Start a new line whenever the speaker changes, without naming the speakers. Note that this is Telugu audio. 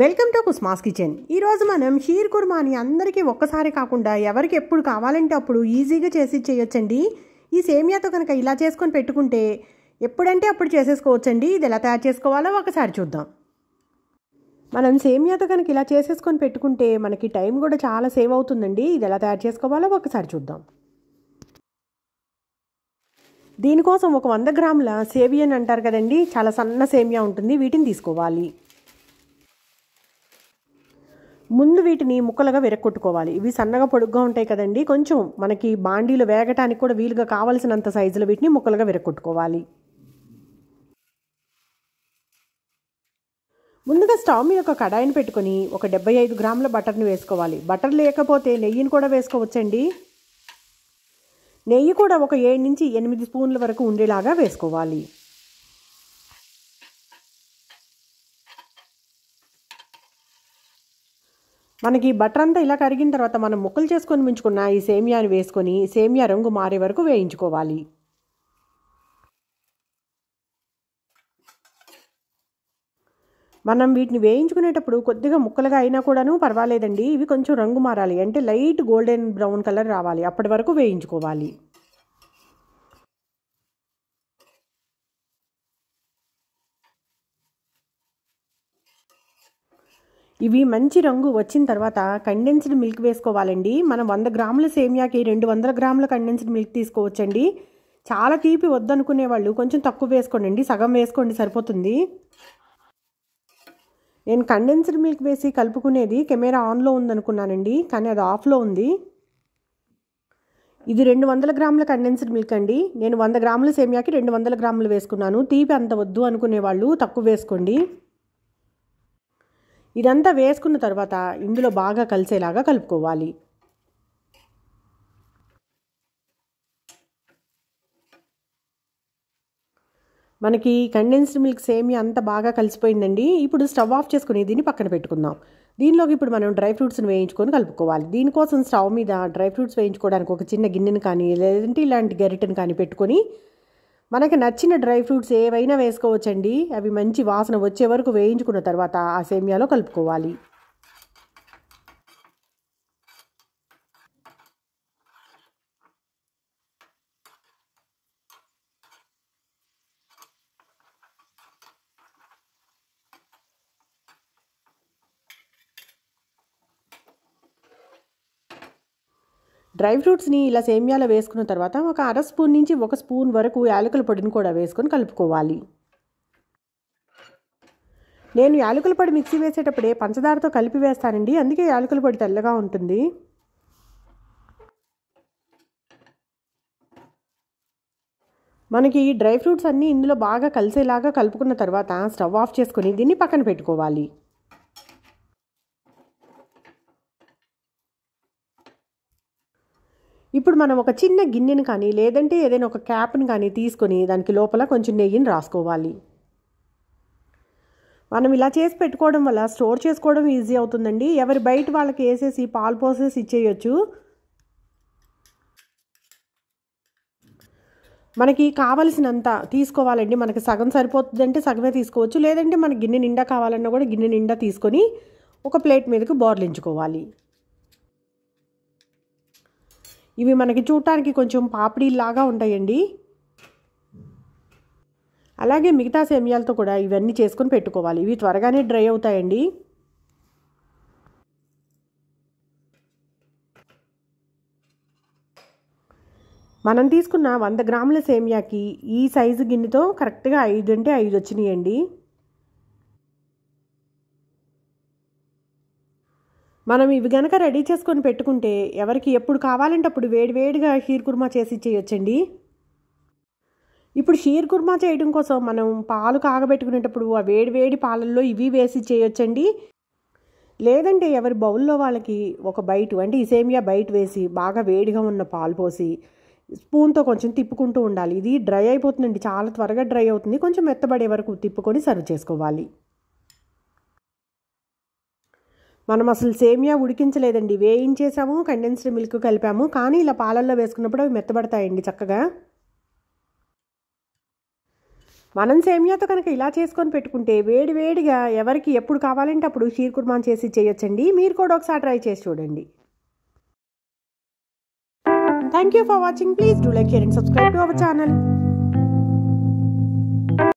వెల్కమ్ టు కుస్మాస్ కిచెన్ ఈరోజు మనం షీర్ కుర్మాని అందరికీ ఒక్కసారి కాకుండా ఎవరికి ఎప్పుడు కావాలంటే అప్పుడు ఈజీగా చేసి చేయొచ్చండి ఈ సేమియాతో కనుక ఇలా చేసుకొని పెట్టుకుంటే ఎప్పుడంటే అప్పుడు చేసేసుకోవచ్చండి ఇది ఎలా తయారు చేసుకోవాలో ఒకసారి చూద్దాం మనం సేమియాతో కనుక ఇలా చేసేసుకొని పెట్టుకుంటే మనకి టైం కూడా చాలా సేవ్ అవుతుందండి ఇది ఎలా తయారు చేసుకోవాలో ఒకసారి చూద్దాం దీనికోసం ఒక వంద గ్రాముల సేవియన్ అంటారు కదండి చాలా సన్న సేమియా ఉంటుంది వీటిని తీసుకోవాలి ముందు వీటిని ముక్కలుగా విరక్కొట్టుకోవాలి ఇవి సన్నగా పొడుగ్గా ఉంటాయి కదండి కొంచెం మనకి బాండీలు వేగటానికి కూడా వీలుగా కావలసినంత సైజులో వీటిని ముక్కలుగా విరక్కొట్టుకోవాలి ముందుగా స్టవ్ మీద ఒక కడాయిని పెట్టుకొని ఒక డెబ్బై ఐదు గ్రాముల బటర్ని వేసుకోవాలి బటర్ లేకపోతే నెయ్యిని కూడా వేసుకోవచ్చండి నెయ్యి కూడా ఒక ఏడు నుంచి ఎనిమిది స్పూన్ల వరకు ఉండేలాగా వేసుకోవాలి మనకి బటర్ అంతా ఇలా కరిగిన తర్వాత మనం ముక్కలు చేసుకొని మించుకున్న ఈ సేమియాని వేసుకొని సేమియా రంగు మారే వరకు వేయించుకోవాలి మనం వీటిని వేయించుకునేటప్పుడు కొద్దిగా ముక్కలుగా అయినా కూడాను పర్వాలేదండి ఇవి కొంచెం రంగు మారాలి అంటే లైట్ గోల్డెన్ బ్రౌన్ కలర్ రావాలి అప్పటి వరకు వేయించుకోవాలి ఇవి మంచి రంగు వచ్చిన తర్వాత కండెన్స్డ్ మిల్క్ వేసుకోవాలండి మనం వంద గ్రాముల సేమియాకి రెండు వందల గ్రాముల కండెన్స్డ్ మిల్క్ తీసుకోవచ్చండి చాలా తీపి వద్దనుకునే వాళ్ళు కొంచెం తక్కువ వేసుకోండి సగం వేసుకోండి సరిపోతుంది నేను కండెన్స్డ్ మిల్క్ వేసి కలుపుకునేది కెమెరా ఆన్లో ఉందనుకున్నానండి కానీ అది ఆఫ్లో ఉంది ఇది రెండు వందల గ్రాముల కండెన్స్డ్ మిల్క్ అండి నేను వంద గ్రాముల సేమియాకి రెండు వందల గ్రాములు వేసుకున్నాను తీపి అంత వద్దు అనుకునే వాళ్ళు తక్కువ వేసుకోండి ఇదంతా వేసుకున్న తర్వాత ఇందులో బాగా కలిసేలాగా కలుపుకోవాలి మనకి కండెన్స్డ్ మిల్క్ సేమి అంత బాగా కలిసిపోయిందండి ఇప్పుడు స్టవ్ ఆఫ్ చేసుకుని దీన్ని పక్కన పెట్టుకుందాం దీనిలోకి ఇప్పుడు మనం డ్రై ఫ్రూట్స్ని వేయించుకొని కలుపుకోవాలి దీనికోసం స్టవ్ మీద డ్రై ఫ్రూట్స్ వేయించుకోవడానికి ఒక చిన్న గిన్నెను కానీ లేదంటే ఇలాంటి గరిటెను కానీ పెట్టుకొని మనకి నచ్చిన డ్రై ఫ్రూట్స్ ఏవైనా వేసుకోవచ్చండి అవి మంచి వాసన వచ్చే వరకు వేయించుకున్న తర్వాత ఆ సేమియాలో కలుపుకోవాలి డ్రై ఫ్రూట్స్ని ఇలా సేమియాలో వేసుకున్న తర్వాత ఒక అర స్పూన్ నుంచి ఒక స్పూన్ వరకు యాలకుల పొడిని కూడా వేసుకొని కలుపుకోవాలి నేను యాలకుల పొడి మిక్సీ వేసేటప్పుడే పంచదారతో కలిపి వేస్తానండి అందుకే యాలకుల పొడి తెల్లగా ఉంటుంది మనకి డ్రై ఫ్రూట్స్ అన్నీ ఇందులో బాగా కలిసేలాగా కలుపుకున్న తర్వాత స్టవ్ ఆఫ్ చేసుకొని దీన్ని పక్కన పెట్టుకోవాలి ఇప్పుడు మనం ఒక చిన్న గిన్నెను కానీ లేదంటే ఏదైనా ఒక క్యాప్ని కానీ తీసుకొని దానికి లోపల కొంచెం నెయ్యిని రాసుకోవాలి మనం ఇలా చేసి పెట్టుకోవడం వల్ల స్టోర్ చేసుకోవడం ఈజీ అవుతుందండి ఎవరి బయట వాళ్ళకి వేసేసి పాలు పోసేసి ఇచ్చేయచ్చు మనకి కావలసినంత తీసుకోవాలండి మనకి సగం సరిపోతుందంటే సగమే తీసుకోవచ్చు లేదంటే మన గిన్నె నిండా కావాలన్నా కూడా గిన్నె నిండా తీసుకొని ఒక ప్లేట్ మీదకి బోర్లించుకోవాలి ఇవి మనకి చూడటానికి కొంచెం పాపిడిలాగా ఉంటాయండి అలాగే మిగతా సేమియాలతో కూడా ఇవన్నీ చేసుకొని పెట్టుకోవాలి ఇవి త్వరగానే డ్రై అవుతాయండి మనం తీసుకున్న వంద గ్రాముల సేమియాకి ఈ సైజు గిన్నెతో కరెక్ట్గా ఐదు అంటే ఐదు వచ్చినాయండి మనం ఇవి గనక రెడీ చేసుకొని పెట్టుకుంటే ఎవరికి ఎప్పుడు కావాలంటే అప్పుడు వేడివేడిగా హీర్ కుర్మా చేసి చేయొచ్చండి ఇప్పుడు షీర్ కుర్మా చేయడం కోసం మనం పాలు కాగబెట్టుకునేటప్పుడు ఆ వేడివేడి పాలల్లో ఇవి వేసి చేయొచ్చండి లేదంటే ఎవరి బౌల్లో వాళ్ళకి ఒక బయట అంటే ఇసేమియా సేమియా బయట వేసి బాగా వేడిగా ఉన్న పాలు పోసి స్పూన్తో కొంచెం తిప్పుకుంటూ ఉండాలి ఇది డ్రై అయిపోతుందండి చాలా త్వరగా డ్రై అవుతుంది కొంచెం మెత్తబడే వరకు తిప్పుకొని సర్వ్ చేసుకోవాలి మనం అసలు సేమియా ఉడికించలేదండి వేయించేసాము కండెన్స్డ్ మిల్క్ కలిపాము కానీ ఇలా పాలల్లో వేసుకున్నప్పుడు అవి మెత్తబడతాయండి చక్కగా మనం సేమియాతో కనుక ఇలా చేసుకొని పెట్టుకుంటే వేడి వేడిగా ఎవరికి ఎప్పుడు కావాలంటే అప్పుడు షీర్ కుర్మాన్ చేసి చేయొచ్చండి మీరు కూడా ఒకసారి ట్రై చేసి చూడండి thank you for watching please do like share and subscribe to our channel